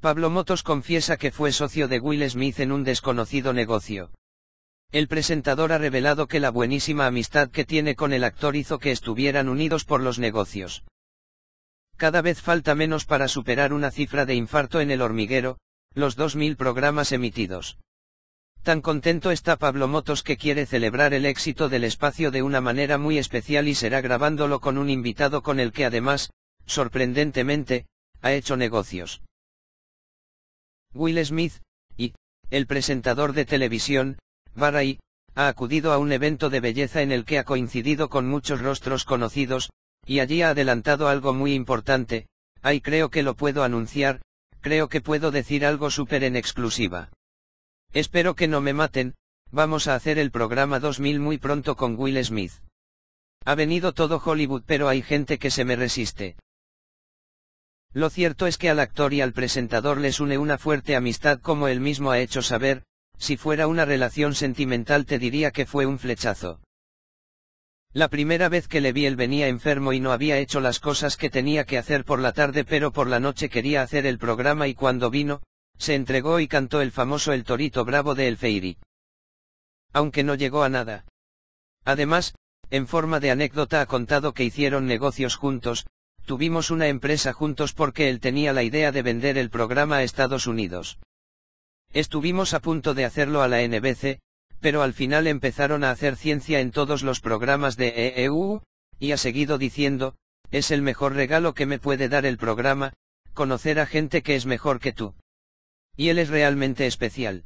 Pablo Motos confiesa que fue socio de Will Smith en un desconocido negocio. El presentador ha revelado que la buenísima amistad que tiene con el actor hizo que estuvieran unidos por los negocios. Cada vez falta menos para superar una cifra de infarto en el hormiguero, los 2.000 programas emitidos. Tan contento está Pablo Motos que quiere celebrar el éxito del espacio de una manera muy especial y será grabándolo con un invitado con el que además, sorprendentemente, ha hecho negocios. Will Smith, y, el presentador de televisión, Barry, ha acudido a un evento de belleza en el que ha coincidido con muchos rostros conocidos, y allí ha adelantado algo muy importante, ay creo que lo puedo anunciar, creo que puedo decir algo súper en exclusiva. Espero que no me maten, vamos a hacer el programa 2000 muy pronto con Will Smith. Ha venido todo Hollywood pero hay gente que se me resiste. Lo cierto es que al actor y al presentador les une una fuerte amistad como él mismo ha hecho saber, si fuera una relación sentimental te diría que fue un flechazo. La primera vez que le vi él venía enfermo y no había hecho las cosas que tenía que hacer por la tarde pero por la noche quería hacer el programa y cuando vino, se entregó y cantó el famoso El Torito Bravo de El Feiri. Aunque no llegó a nada. Además, en forma de anécdota ha contado que hicieron negocios juntos, Tuvimos una empresa juntos porque él tenía la idea de vender el programa a Estados Unidos. Estuvimos a punto de hacerlo a la NBC, pero al final empezaron a hacer ciencia en todos los programas de EEU, y ha seguido diciendo, es el mejor regalo que me puede dar el programa, conocer a gente que es mejor que tú. Y él es realmente especial.